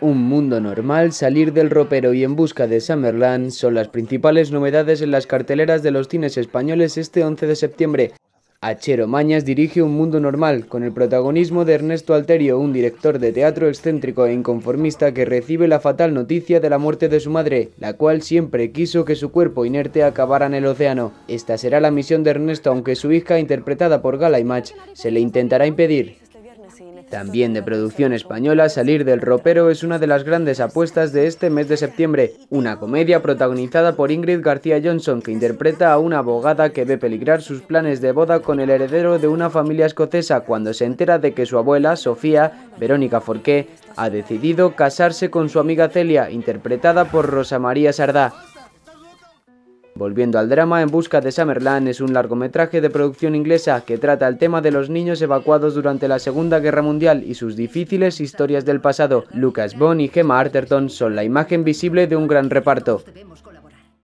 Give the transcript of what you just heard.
un mundo normal, salir del ropero y en busca de Summerland son las principales novedades en las carteleras de los cines españoles este 11 de septiembre. Achero Mañas dirige Un Mundo Normal, con el protagonismo de Ernesto Alterio, un director de teatro excéntrico e inconformista que recibe la fatal noticia de la muerte de su madre, la cual siempre quiso que su cuerpo inerte acabara en el océano. Esta será la misión de Ernesto, aunque su hija, interpretada por Gala match se le intentará impedir. También de producción española, Salir del ropero es una de las grandes apuestas de este mes de septiembre, una comedia protagonizada por Ingrid García Johnson que interpreta a una abogada que ve peligrar sus planes de boda con el heredero de una familia escocesa cuando se entera de que su abuela, Sofía, Verónica Forqué, ha decidido casarse con su amiga Celia, interpretada por Rosa María Sardá. Volviendo al drama, En busca de Summerland es un largometraje de producción inglesa que trata el tema de los niños evacuados durante la Segunda Guerra Mundial y sus difíciles historias del pasado. Lucas Bond y Gemma Arterton son la imagen visible de un gran reparto.